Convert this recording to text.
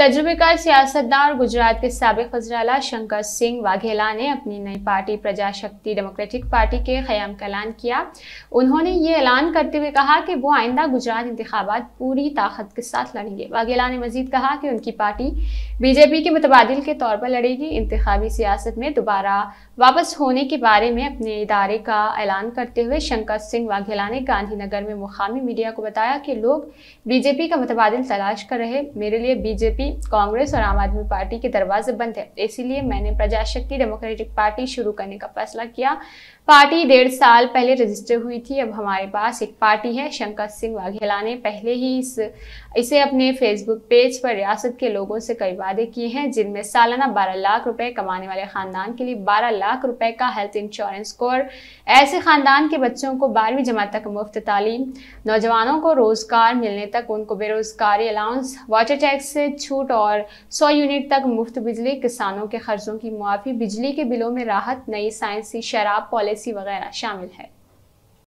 तजुर्बेकार सियासतदान और गुजरात के सबक वजराला शंकर सिंह वाघेला ने अपनी नई पार्टी प्रजाशक्ति डेमोक्रेटिक पार्टी के क्याम का ऐलान किया उन्होंने ये ऐलान करते हुए कहा कि वो आइंदा गुजरात इंतबात पूरी ताकत के साथ लड़ेंगे वाघेला ने मजीद कहा कि उनकी पार्टी बीजेपी के मुतबादल के तौर पर लड़ेगी इंतबी सियासत में दोबारा वापस होने के बारे में अपने इदारे का ऐलान करते हुए शंकर सिंह वाघेला ने गांधीनगर में मुकामी मीडिया को बताया कि लोग बीजेपी का मुतबादल तलाश कर रहे मेरे लिए बीजेपी क्योंकि कांग्रेस और आम आदमी पार्टी के दरवाजे बंद है इसीलिए मैंने प्रजाशक्ति डेमोक्रेटिक पार्टी शुरू करने का फैसला किया पार्टी डेढ़ साल पहले रजिस्टर हुई थी अब हमारे पास एक पार्टी है शंकर सिंह वाघेला ने पहले ही इस इसे अपने फेसबुक पेज पर रियासत के लोगों से कई वादे किए हैं जिनमें सालाना बारह लाख रुपए कमाने वाले खानदान के लिए बारह लाख रुपए का हेल्थ इंश्योरेंस कोर ऐसे खानदान के बच्चों को बारहवीं जमात तक मुफ्त तालीम नौजवानों को रोजगार मिलने तक उनको बेरोजगारी अलाउंस वाटर टैक्स से छूट छूट और 100 यूनिट तक मुफ्त बिजली किसानों के खर्चों की मुआफ़ी बिजली के बिलों में राहत नई साइंसी शराब पॉलिसी वगैरह शामिल है